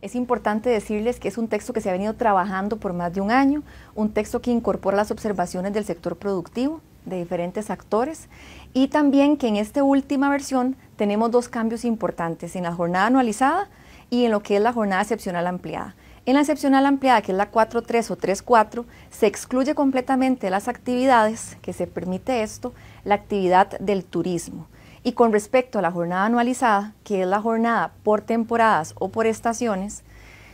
Es importante decirles que es un texto que se ha venido trabajando por más de un año, un texto que incorpora las observaciones del sector productivo, de diferentes actores, y también que en esta última versión tenemos dos cambios importantes, en la jornada anualizada y en lo que es la jornada excepcional ampliada. En la excepcional ampliada, que es la 4.3 o 3.4, se excluye completamente las actividades que se permite esto, la actividad del turismo. Y con respecto a la jornada anualizada, que es la jornada por temporadas o por estaciones,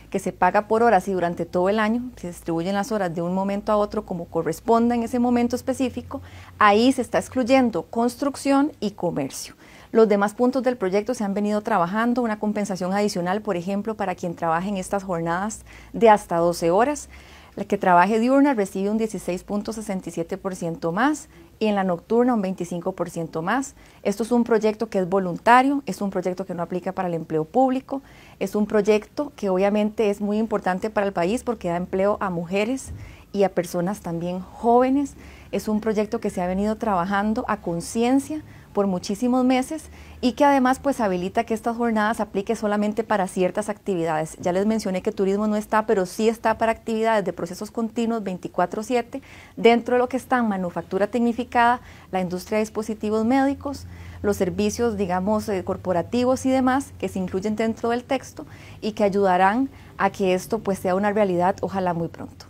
que se paga por horas y durante todo el año, se distribuyen las horas de un momento a otro como corresponda en ese momento específico, ahí se está excluyendo construcción y comercio. Los demás puntos del proyecto se han venido trabajando, una compensación adicional, por ejemplo, para quien trabaje en estas jornadas de hasta 12 horas, la que trabaje diurna recibe un 16.67% más y en la nocturna un 25% más. Esto es un proyecto que es voluntario, es un proyecto que no aplica para el empleo público, es un proyecto que obviamente es muy importante para el país porque da empleo a mujeres y a personas también jóvenes. Es un proyecto que se ha venido trabajando a conciencia por muchísimos meses y que además pues habilita que estas jornadas aplique solamente para ciertas actividades. Ya les mencioné que turismo no está, pero sí está para actividades de procesos continuos 24/7, dentro de lo que están manufactura tecnificada, la industria de dispositivos médicos, los servicios, digamos, eh, corporativos y demás que se incluyen dentro del texto y que ayudarán a que esto pues sea una realidad, ojalá muy pronto.